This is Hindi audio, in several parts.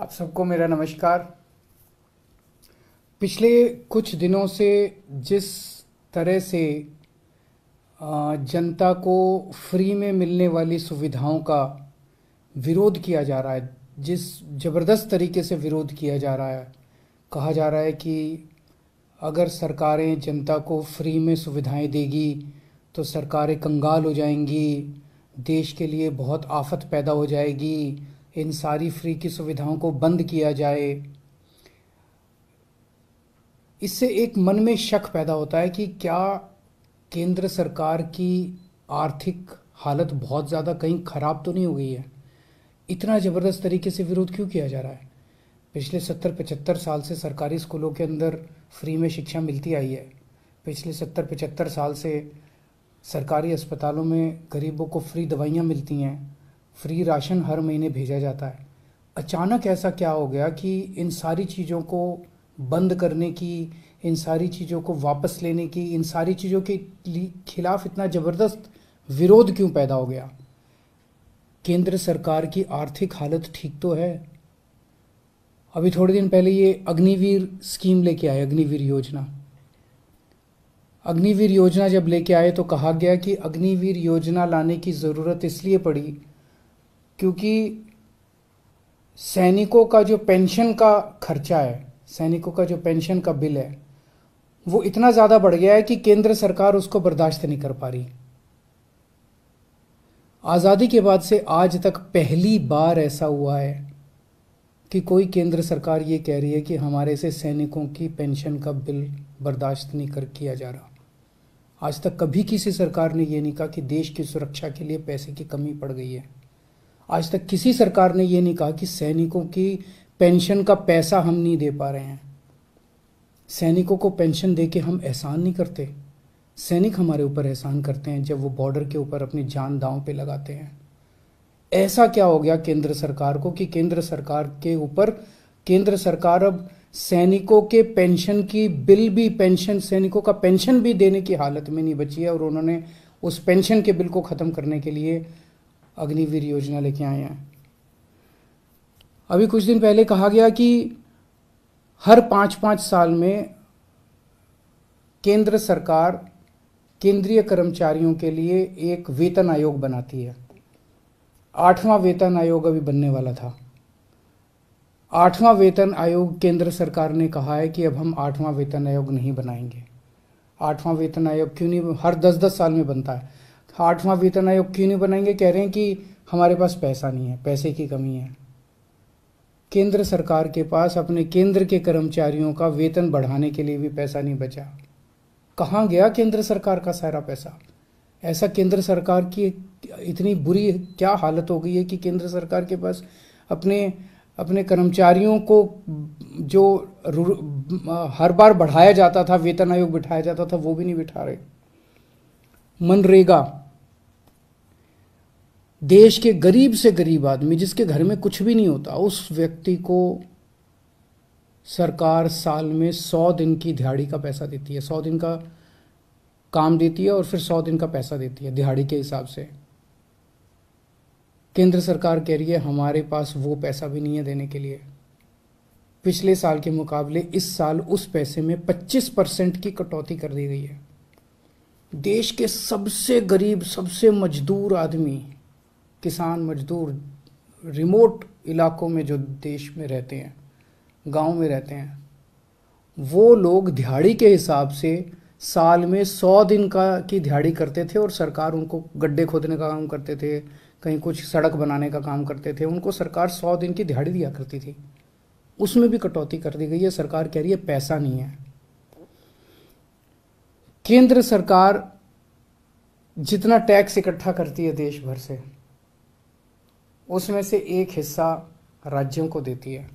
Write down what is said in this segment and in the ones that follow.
आप सबको मेरा नमस्कार पिछले कुछ दिनों से जिस तरह से जनता को फ्री में मिलने वाली सुविधाओं का विरोध किया जा रहा है जिस ज़बरदस्त तरीके से विरोध किया जा रहा है कहा जा रहा है कि अगर सरकारें जनता को फ्री में सुविधाएं देगी तो सरकारें कंगाल हो जाएंगी देश के लिए बहुत आफत पैदा हो जाएगी इन सारी फ्री की सुविधाओं को बंद किया जाए इससे एक मन में शक पैदा होता है कि क्या केंद्र सरकार की आर्थिक हालत बहुत ज़्यादा कहीं ख़राब तो नहीं हो गई है इतना ज़बरदस्त तरीके से विरोध क्यों किया जा रहा है पिछले सत्तर पचहत्तर साल से सरकारी स्कूलों के अंदर फ्री में शिक्षा मिलती आई है पिछले सत्तर पचहत्तर साल से सरकारी अस्पतालों में गरीबों को फ्री दवाइयाँ मिलती हैं फ्री राशन हर महीने भेजा जाता है अचानक ऐसा क्या हो गया कि इन सारी चीज़ों को बंद करने की इन सारी चीज़ों को वापस लेने की इन सारी चीज़ों के खिलाफ इतना ज़बरदस्त विरोध क्यों पैदा हो गया केंद्र सरकार की आर्थिक हालत ठीक तो है अभी थोड़े दिन पहले ये अग्निवीर स्कीम लेके आए अग्निवीर योजना अग्निवीर योजना जब लेके आए तो कहा गया कि अग्निवीर योजना लाने की ज़रूरत इसलिए पड़ी क्योंकि सैनिकों का जो पेंशन का खर्चा है सैनिकों का जो पेंशन का बिल है वो इतना ज़्यादा बढ़ गया है कि केंद्र सरकार उसको बर्दाश्त नहीं कर पा रही आज़ादी के बाद से आज तक पहली बार ऐसा हुआ है कि कोई केंद्र सरकार ये कह रही है कि हमारे से सैनिकों की पेंशन का बिल बर्दाश्त नहीं कर किया जा रहा आज तक कभी किसी सरकार ने यह नहीं कहा कि देश की सुरक्षा के लिए पैसे की कमी पड़ गई है आज तक किसी सरकार ने ये नहीं कहा कि सैनिकों की पेंशन का पैसा हम नहीं दे पा रहे हैं सैनिकों को पेंशन दे के हम एहसान नहीं करते सैनिक हमारे ऊपर एहसान करते हैं जब वो बॉर्डर के ऊपर अपनी जान दांव पे लगाते हैं ऐसा क्या हो गया केंद्र सरकार को कि केंद्र सरकार के ऊपर केंद्र सरकार अब सैनिकों के पेंशन की बिल भी पेंशन सैनिकों का पेंशन भी देने की हालत में नहीं बची है और उन्होंने उस पेंशन के बिल को ख़त्म करने के लिए अग्निवीर योजना लेके आए हैं अभी कुछ दिन पहले कहा गया कि हर पाँच पाँच साल में केंद्र सरकार केंद्रीय कर्मचारियों के लिए एक वेतन आयोग बनाती है आठवां वेतन आयोग अभी बनने वाला था आठवां वेतन आयोग केंद्र सरकार ने कहा है कि अब हम आठवां वेतन आयोग नहीं बनाएंगे आठवां वेतन आयोग क्यों नहीं हर दस दस साल में बनता है आठवां वेतन आयोग क्यों नहीं बनाएंगे कह रहे हैं कि हमारे पास पैसा नहीं है पैसे की कमी है केंद्र सरकार के पास अपने केंद्र के कर्मचारियों का वेतन बढ़ाने के लिए भी पैसा नहीं बचा कहाँ गया केंद्र सरकार का सारा पैसा ऐसा केंद्र सरकार की इतनी बुरी क्या हालत हो गई है कि केंद्र सरकार के पास अपने अपने कर्मचारियों को जो हर बार बढ़ाया जाता था वेतन आयोग बिठाया जाता था वो भी नहीं बिठा रहे मनरेगा देश के गरीब से गरीब आदमी जिसके घर में कुछ भी नहीं होता उस व्यक्ति को सरकार साल में सौ दिन की दिहाड़ी का पैसा देती है सौ दिन का काम देती है और फिर सौ दिन का पैसा देती है दिहाड़ी के हिसाब से केंद्र सरकार कह रही है हमारे पास वो पैसा भी नहीं है देने के लिए पिछले साल के मुकाबले इस साल उस पैसे में 25 परसेंट की कटौती कर दी गई है देश के सबसे गरीब सबसे मजदूर आदमी किसान मजदूर रिमोट इलाकों में जो देश में रहते हैं गांव में रहते हैं वो लोग दिहाड़ी के हिसाब से साल में सौ दिन का की दिहाड़ी करते थे और सरकार उनको गड्ढे खोदने का काम करते थे कहीं कुछ सड़क बनाने का काम करते थे उनको सरकार सौ दिन की दिहाड़ी दिया करती थी उसमें भी कटौती कर दी गई है सरकार कह रही है पैसा नहीं है केंद्र सरकार जितना टैक्स इकट्ठा करती है देश भर से उसमें से एक हिस्सा राज्यों को देती है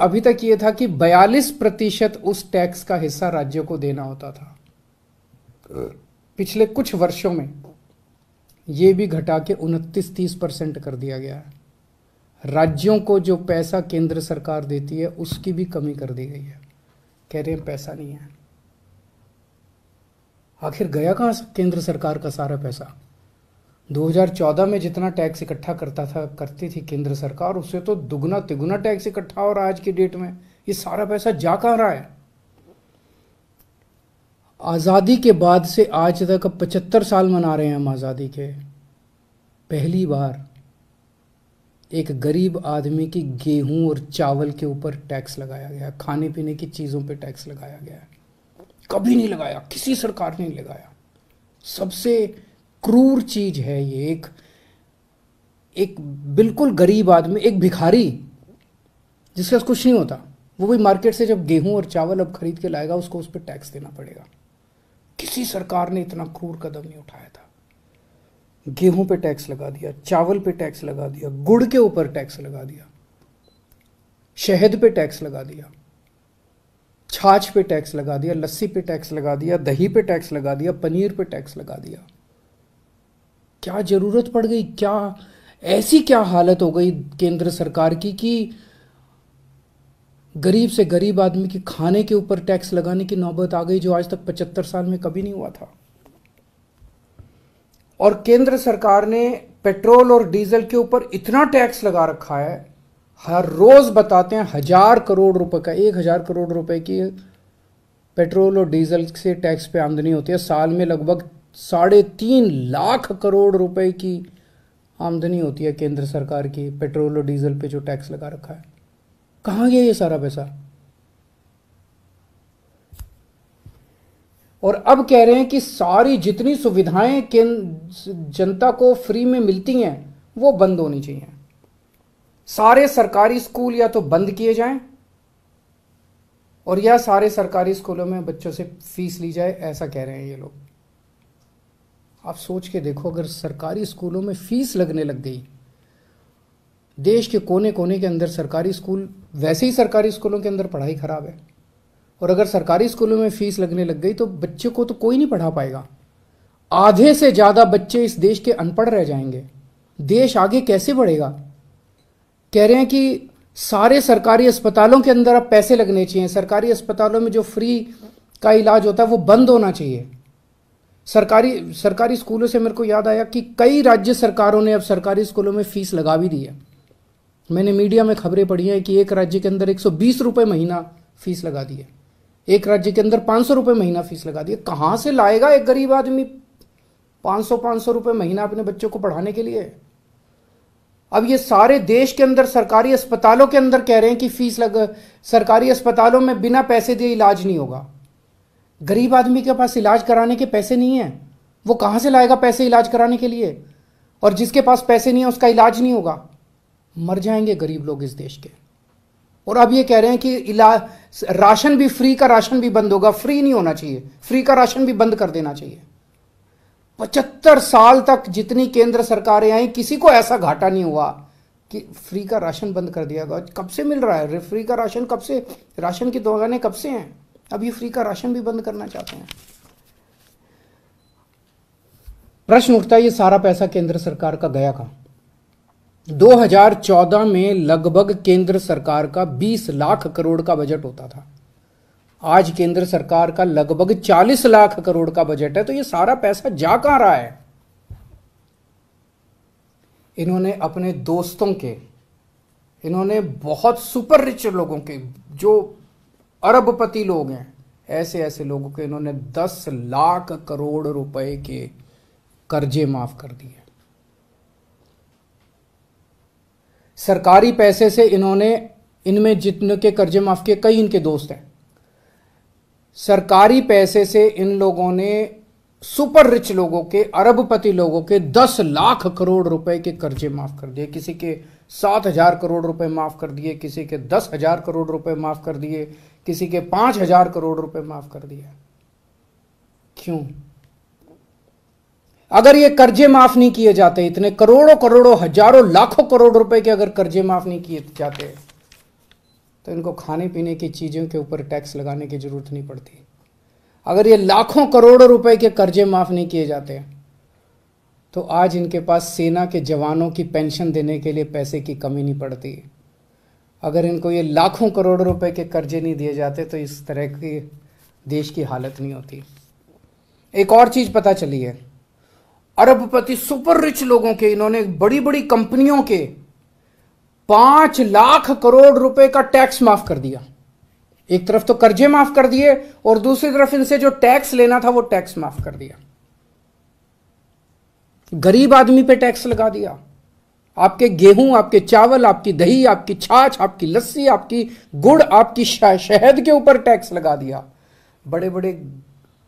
अभी तक यह था कि 42 प्रतिशत उस टैक्स का हिस्सा राज्यों को देना होता था पिछले कुछ वर्षों में यह भी घटा के उनतीस तीस परसेंट कर दिया गया है राज्यों को जो पैसा केंद्र सरकार देती है उसकी भी कमी कर दी गई है कह रहे हैं पैसा नहीं है आखिर गया कहां केंद्र सरकार का सारा पैसा 2014 में जितना टैक्स इकट्ठा करता था करती थी केंद्र सरकार उससे तो दुगना तिगुना टैक्स इकट्ठा और आज की डेट में ये सारा पैसा जा कहाँ रहा है आज़ादी के बाद से आज तक अब पचहत्तर साल मना रहे हैं हम आज़ादी के पहली बार एक गरीब आदमी की गेहूं और चावल के ऊपर टैक्स लगाया गया खाने पीने की चीज़ों पे टैक्स लगाया गया कभी नहीं लगाया किसी सरकार ने नहीं लगाया सबसे क्रूर चीज़ है ये एक एक बिल्कुल गरीब आदमी एक भिखारी जिसके पास कुछ नहीं होता वो भी मार्केट से जब गेहूं और चावल अब खरीद के लाएगा उसको उस पर टैक्स देना पड़ेगा किसी सरकार ने इतना क्रूर कदम नहीं उठाया था गेहूं पे टैक्स लगा दिया चावल पे टैक्स लगा दिया गुड़ के ऊपर टैक्स लगा दिया शहद पे टैक्स लगा दिया छाछ पे टैक्स लगा दिया लस्सी पे टैक्स लगा दिया दही पे टैक्स लगा दिया पनीर पे टैक्स लगा दिया क्या ज़रूरत पड़ गई क्या ऐसी क्या हालत हो गई केंद्र सरकार की कि गरीब से गरीब आदमी के खाने के ऊपर टैक्स लगाने की नौबत आ गई जो आज तक पचहत्तर साल में कभी नहीं हुआ था और केंद्र सरकार ने पेट्रोल और डीजल के ऊपर इतना टैक्स लगा रखा है हर रोज बताते हैं हजार करोड़ रुपए का एक हजार करोड़ रुपए की पेट्रोल और डीजल से टैक्स पे आमदनी होती है साल में लगभग साढ़े तीन लाख करोड़ रुपए की आमदनी होती है केंद्र सरकार की पेट्रोल और डीजल पे जो टैक्स लगा रखा है कहाँ गया ये सारा पैसा और अब कह रहे हैं कि सारी जितनी सुविधाएं जनता को फ्री में मिलती हैं वो बंद होनी चाहिए सारे सरकारी स्कूल या तो बंद किए जाएं और या सारे सरकारी स्कूलों में बच्चों से फीस ली जाए ऐसा कह रहे हैं ये लोग आप सोच के देखो अगर सरकारी स्कूलों में फीस लगने लग गई देश के कोने कोने के अंदर सरकारी स्कूल वैसे ही सरकारी स्कूलों के अंदर पढ़ाई ख़राब है और अगर सरकारी स्कूलों में फीस लगने लग गई तो बच्चे को तो कोई नहीं पढ़ा पाएगा आधे से ज़्यादा बच्चे इस देश के अनपढ़ रह जाएंगे देश आगे कैसे बढ़ेगा कह रहे हैं कि सारे सरकारी अस्पतालों के अंदर अब पैसे लगने चाहिए सरकारी अस्पतालों में जो फ्री का इलाज होता है वो बंद होना चाहिए सरकारी सरकारी स्कूलों से मेरे को याद आया कि कई राज्य सरकारों ने अब सरकारी स्कूलों में फीस लगा भी दी है मैंने मीडिया में खबरें पढ़ी हैं कि एक राज्य के अंदर एक सौ महीना फीस लगा दी है एक राज्य के अंदर पाँच सौ रुपये महीना फीस लगा दी है कहाँ से लाएगा एक गरीब आदमी पाँच सौ पाँच सौ रुपये महीना अपने बच्चों को पढ़ाने के लिए अब ये सारे देश के अंदर सरकारी अस्पतालों के अंदर कह रहे हैं कि फीस लग सरकारी अस्पतालों में बिना पैसे दिए इलाज नहीं होगा गरीब आदमी के पास इलाज कराने के पैसे नहीं है वो कहाँ से लाएगा पैसे इलाज कराने के लिए और जिसके पास पैसे नहीं है उसका इलाज नहीं होगा मर जाएंगे गरीब लोग इस देश के और अब ये कह रहे हैं कि इलाज राशन भी फ्री का राशन भी बंद होगा फ्री नहीं होना चाहिए फ्री का राशन भी बंद कर देना चाहिए पचहत्तर साल तक जितनी केंद्र सरकारें आई किसी को ऐसा घाटा नहीं हुआ कि फ्री का राशन बंद कर दिया गया कब से मिल रहा है फ्री का राशन कब से राशन की दुकानें कब से हैं ये फ्री का राशन भी बंद करना चाहते हैं प्रश्न उठता है ये सारा पैसा केंद्र सरकार का गया का 2014 में लगभग केंद्र सरकार का 20 लाख करोड़ का बजट होता था आज केंद्र सरकार का लगभग 40 लाख करोड़ का बजट है तो ये सारा पैसा जा कहां रहा है इन्होंने अपने दोस्तों के इन्होंने बहुत सुपर रिच लोगों के जो अरबपति लोग हैं ऐसे ऐसे लोगों के इन्होंने दस लाख करोड़ रुपए के कर्जे माफ कर दिए सरकारी पैसे से इन्होंने इनमें जितने के कर्जे माफ किए कई इनके दोस्त हैं सरकारी पैसे से इन लोगों ने सुपर रिच लोगों के अरबपति लोगों के दस लाख करोड़ रुपए के कर्जे माफ कर दिए किसी के सात हजार करोड़ रुपए माफ कर दिए किसी के दस हजार करोड़ रुपए माफ कर दिए किसी के पांच हजार करोड़ रुपए माफ कर दिए क्यों अगर ये कर्जे माफ नहीं किए जाते इतने करोड़ों करोड़ों हजारों लाखों करोड़ रुपए के अगर कर्जे माफ नहीं किए जाते तो इनको खाने पीने की चीज़ों के ऊपर टैक्स लगाने की जरूरत नहीं पड़ती अगर ये लाखों करोड़ों रुपए के कर्जे माफ नहीं किए जाते तो आज इनके पास सेना के जवानों की पेंशन देने के लिए पैसे की कमी नहीं पड़ती अगर इनको ये लाखों करोड़ रुपए के कर्जे नहीं दिए जाते तो इस तरह की देश की हालत नहीं होती एक और चीज़ पता चली है अरबपति सुपर रिच लोगों के इन्होंने बड़ी बड़ी कंपनियों के पांच लाख करोड़ रुपए का टैक्स माफ कर दिया एक तरफ तो कर्जे माफ कर दिए और दूसरी तरफ इनसे जो टैक्स लेना था वो टैक्स माफ कर दिया गरीब आदमी पे टैक्स लगा दिया आपके गेहूं आपके चावल आपकी दही आपकी छाछ आपकी लस्सी आपकी गुड़ आपकी शहद के ऊपर टैक्स लगा दिया बड़े बड़े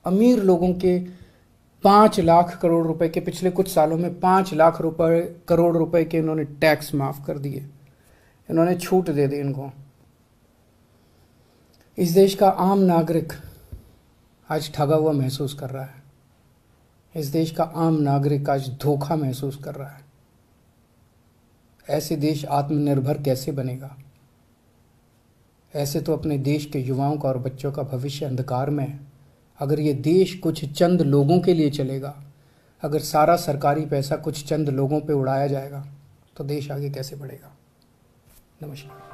अमीर लोगों के पांच लाख करोड़ रुपए के पिछले कुछ सालों में पांच लाख रुपए करोड़ रुपए के इन्होंने टैक्स माफ़ कर दिए इन्होंने छूट दे दी इनको इस देश का आम नागरिक आज ठगा हुआ महसूस कर रहा है इस देश का आम नागरिक आज धोखा महसूस कर रहा है ऐसे देश आत्मनिर्भर कैसे बनेगा ऐसे तो अपने देश के युवाओं का और बच्चों का भविष्य अंधकार में है अगर ये देश कुछ चंद लोगों के लिए चलेगा अगर सारा सरकारी पैसा कुछ चंद लोगों पे उड़ाया जाएगा तो देश आगे कैसे बढ़ेगा नमस्कार